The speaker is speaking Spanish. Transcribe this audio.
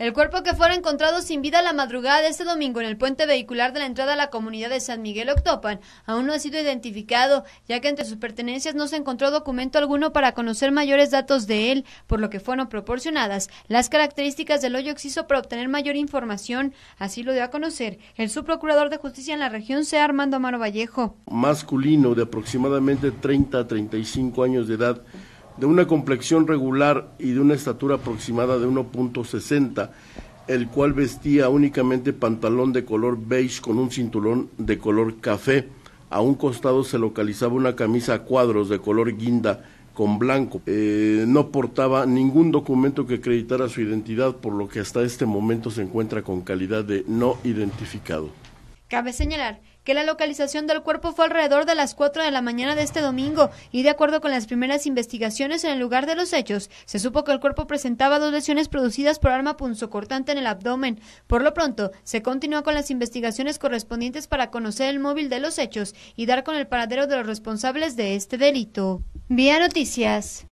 El cuerpo que fue encontrado sin vida la madrugada de este domingo en el puente vehicular de la entrada a la comunidad de San Miguel Octopan aún no ha sido identificado, ya que entre sus pertenencias no se encontró documento alguno para conocer mayores datos de él, por lo que fueron proporcionadas las características del hoyo exiso para obtener mayor información. Así lo dio a conocer el subprocurador de justicia en la región, C. Armando Amaro Vallejo. Masculino de aproximadamente 30 a 35 años de edad de una complexión regular y de una estatura aproximada de 1.60, el cual vestía únicamente pantalón de color beige con un cinturón de color café. A un costado se localizaba una camisa a cuadros de color guinda con blanco. Eh, no portaba ningún documento que acreditara su identidad, por lo que hasta este momento se encuentra con calidad de no identificado. Cabe señalar que la localización del cuerpo fue alrededor de las 4 de la mañana de este domingo y de acuerdo con las primeras investigaciones en el lugar de los hechos, se supo que el cuerpo presentaba dos lesiones producidas por arma punzocortante en el abdomen. Por lo pronto, se continúa con las investigaciones correspondientes para conocer el móvil de los hechos y dar con el paradero de los responsables de este delito. Vía Noticias.